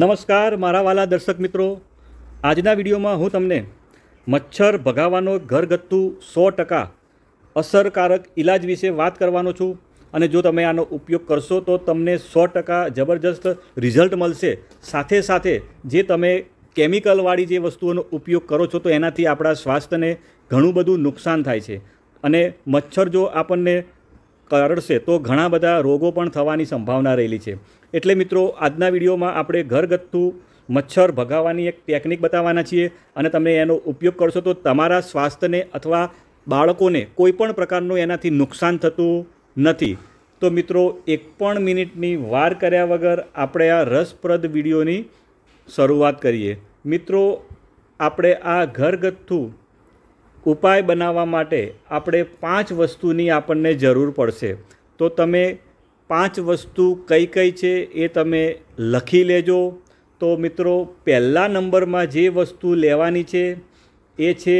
નમસ્કાર મારા વાલા દર્શક મિત્રો આજના વિડીયોમાં હું તમને મચ્છર ભગાવવાનો ઘરગથ્થુ સો ટકા અસરકારક ઇલાજ વિશે વાત કરવાનો છું અને જો તમે આનો ઉપયોગ કરશો તો તમને સો ટકા જબરજસ્ત રિઝલ્ટ મળશે સાથે સાથે જે તમે કેમિકલવાળી જે વસ્તુઓનો ઉપયોગ કરો છો તો એનાથી આપણા સ્વાસ્થ્યને ઘણું બધું નુકસાન થાય છે અને મચ્છર જો આપણને કરડશે તો ઘણા બધા રોગો પણ થવાની સંભાવના રહેલી છે એટલે મિત્રો આજના વિડીયોમાં આપણે ઘરગથ્થુ મચ્છર ભગાવવાની એક ટેકનિક બતાવવાના છીએ અને તમે એનો ઉપયોગ કરશો તો તમારા સ્વાસ્થ્યને અથવા બાળકોને કોઈપણ પ્રકારનું એનાથી નુકસાન થતું નથી તો મિત્રો એક પણ મિનિટની વાર કર્યા વગર આપણે આ રસપ્રદ વિડીયોની શરૂઆત કરીએ મિત્રો આપણે આ ઘરગથ્થુ ઉપાય બનાવવા માટે આપણે પાંચ વસ્તુની આપણને જરૂર પડશે તો તમે પાંચ વસ્તુ કઈ કઈ છે એ તમે લખી લેજો તો મિત્રો પહેલા નંબરમાં જે વસ્તુ લેવાની છે એ છે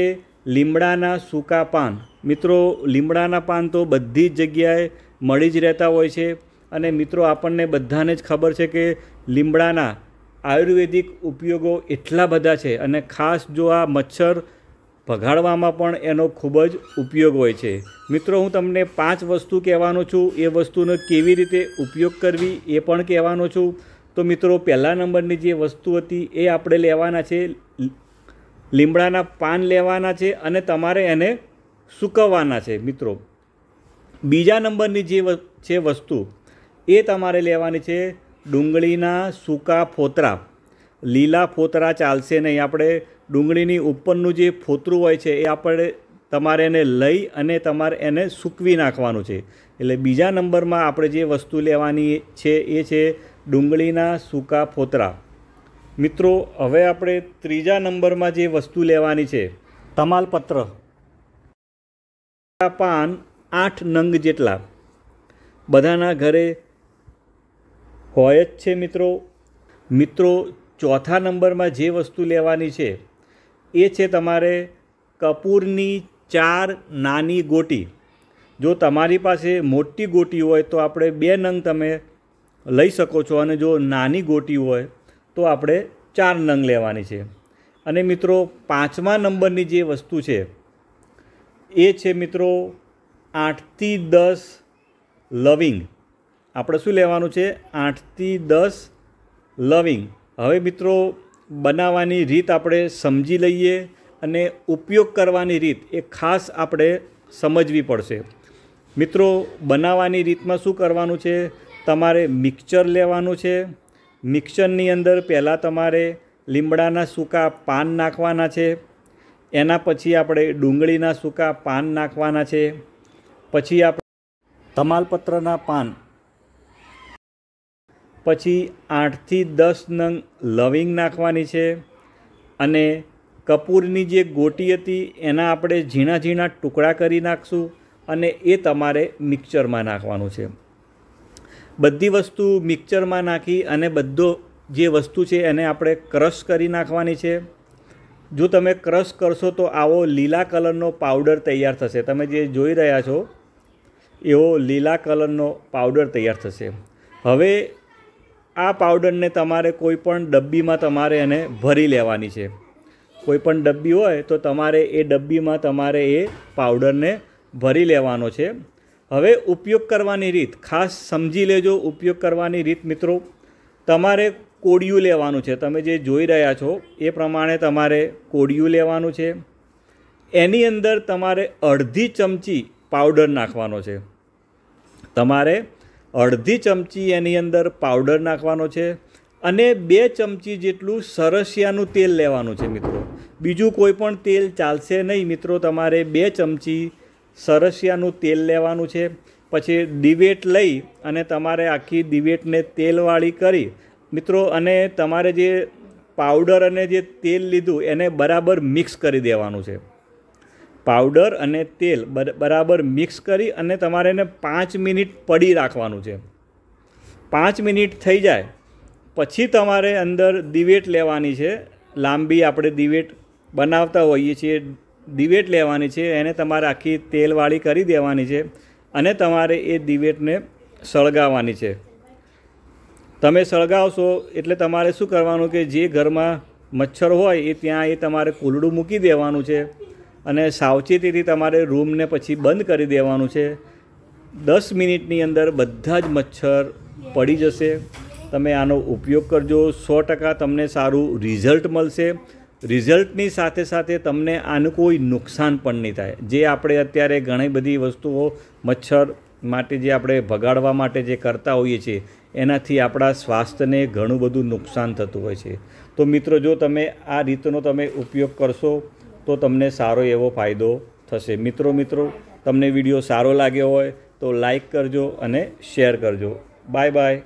લીમડાના સૂકા પાન મિત્રો લીમડાના પાન તો બધી જ જગ્યાએ મળી જ રહેતા હોય છે અને મિત્રો આપણને બધાને જ ખબર છે કે લીમડાના આયુર્વેદિક ઉપયોગો એટલા બધા છે અને ખાસ જો આ મચ્છર ભગાડવામાં પણ એનો ખૂબ જ ઉપયોગ હોય છે મિત્રો હું તમને પાંચ વસ્તુ કહેવાનો છું એ વસ્તુનો કેવી રીતે ઉપયોગ કરવી એ પણ કહેવાનો છું તો મિત્રો પહેલા નંબરની જે વસ્તુ હતી એ આપણે લેવાના છે લીમડાના પાન લેવાના છે અને તમારે એને સૂકવવાના છે મિત્રો બીજા નંબરની જે છે વસ્તુ એ તમારે લેવાની છે ડુંગળીના સૂકા ફોતરા લીલા ફોતરા ચાલશે નહીં આપણે ડુંગળીની ઉપરનું જે ફોતરું હોય છે એ આપણે તમારે એને લઈ અને તમારે એને સૂકવી નાખવાનું છે એટલે બીજા નંબરમાં આપણે જે વસ્તુ લેવાની છે એ છે ડુંગળીના સૂકા ફોતરા મિત્રો હવે આપણે ત્રીજા નંબરમાં જે વસ્તુ લેવાની છે તમાલપત્ર પાન આઠ નંગ જેટલા બધાના ઘરે હોય જ છે મિત્રો મિત્રો ચોથા નંબરમાં જે વસ્તુ લેવાની છે એ છે તમારે કપૂરની ચાર નાની ગોટી જો તમારી પાસે મોટી ગોટી હોય તો આપણે બે નંગ તમે લઈ શકો છો અને જો નાની ગોટી હોય તો આપણે ચાર નંગ લેવાની છે અને મિત્રો પાંચમા નંબરની જે વસ્તુ છે એ છે મિત્રો આઠથી દસ લવિંગ આપણે શું લેવાનું છે આઠથી દસ લવિંગ હવે મિત્રો બનાવવાની રીત આપણે સમજી લઈએ અને ઉપયોગ કરવાની રીત એ ખાસ આપણે સમજવી પડશે મિત્રો બનાવવાની રીતમાં શું કરવાનું છે તમારે મિક્સર લેવાનું છે મિક્સરની અંદર પહેલાં તમારે લીમડાના સૂકા પાન નાખવાના છે એના પછી આપણે ડુંગળીના સૂકા પાન નાખવાના છે પછી આપણે તમાલપત્રના પાન પછી આઠથી દસ નંગ લવિંગ નાખવાની છે અને કપૂરની જે ગોટી હતી એના આપણે ઝીણા ઝીણા ટુકડા કરી નાખશું અને એ તમારે મિક્સરમાં નાખવાનું છે બધી વસ્તુ મિક્સરમાં નાખી અને બધો જે વસ્તુ છે એને આપણે ક્રશ કરી નાખવાની છે જો તમે ક્રશ કરશો તો આવો લીલા કલરનો પાવડર તૈયાર થશે તમે જે જોઈ રહ્યા છો એવો લીલા કલરનો પાવડર તૈયાર થશે હવે આ પાવડરને તમારે કોઈ પણ ડબ્બીમાં તમારે એને ભરી લેવાની છે કોઈપણ ડબ્બી હોય તો તમારે એ ડબ્બીમાં તમારે એ પાવડરને ભરી લેવાનો છે હવે ઉપયોગ કરવાની રીત ખાસ સમજી લેજો ઉપયોગ કરવાની રીત મિત્રો તમારે કોડિયું લેવાનું છે તમે જે જોઈ રહ્યા છો એ પ્રમાણે તમારે કોડિયું લેવાનું છે એની અંદર તમારે અડધી ચમચી પાવડર નાખવાનો છે તમારે અડધી ચમચી એની અંદર પાવડર નાખવાનો છે અને બે ચમચી જેટલું સરસિયાનું તેલ લેવાનું છે મિત્રો બીજું કોઈ પણ તેલ ચાલશે નહીં મિત્રો તમારે બે ચમચી સરસિયાનું તેલ લેવાનું છે પછી દિવેટ લઈ અને તમારે આખી દિવેટને તેલવાળી કરી મિત્રો અને તમારે જે પાવડર અને જે તેલ લીધું એને બરાબર મિક્સ કરી દેવાનું છે પાવડર અને તેલ બરાબર મિક્સ કરી અને તમારે એને પાંચ મિનિટ પડી રાખવાનું છે પાંચ મિનિટ થઈ જાય પછી તમારે અંદર દિવેટ લેવાની છે લાંબી આપણે દિવેટ બનાવતા હોઈએ છીએ દિવેટ લેવાની છે એને તમારે આખી તેલવાળી કરી દેવાની છે અને તમારે એ દિવેટને સળગાવવાની છે તમે સળગાવશો એટલે તમારે શું કરવાનું કે જે ઘરમાં મચ્છર હોય એ ત્યાં એ તમારે કુલડું મૂકી દેવાનું છે અને સાવચેતીથી તમારે રૂમને પછી બંધ કરી દેવાનું છે દસ મિનિટની અંદર બધા જ મચ્છર પડી જશે તમે આનો ઉપયોગ કરજો સો ટકા તમને સારું રિઝલ્ટ મળશે રિઝલ્ટની સાથે સાથે તમને આનું કોઈ નુકસાન પણ નહીં થાય જે આપણે અત્યારે ઘણી બધી વસ્તુઓ મચ્છર માટે જે આપણે ભગાડવા માટે જે કરતા હોઈએ છીએ એનાથી આપણા સ્વાસ્થ્યને ઘણું બધું નુકસાન થતું હોય છે તો મિત્રો જો તમે આ રીતનો તમે ઉપયોગ કરશો તો તમને સારો એવો ફાયદો થશે મિત્રો મિત્રો તમને વિડીયો સારો લાગ્યો હોય તો લાઈક કરજો અને શેર કરજો બાય બાય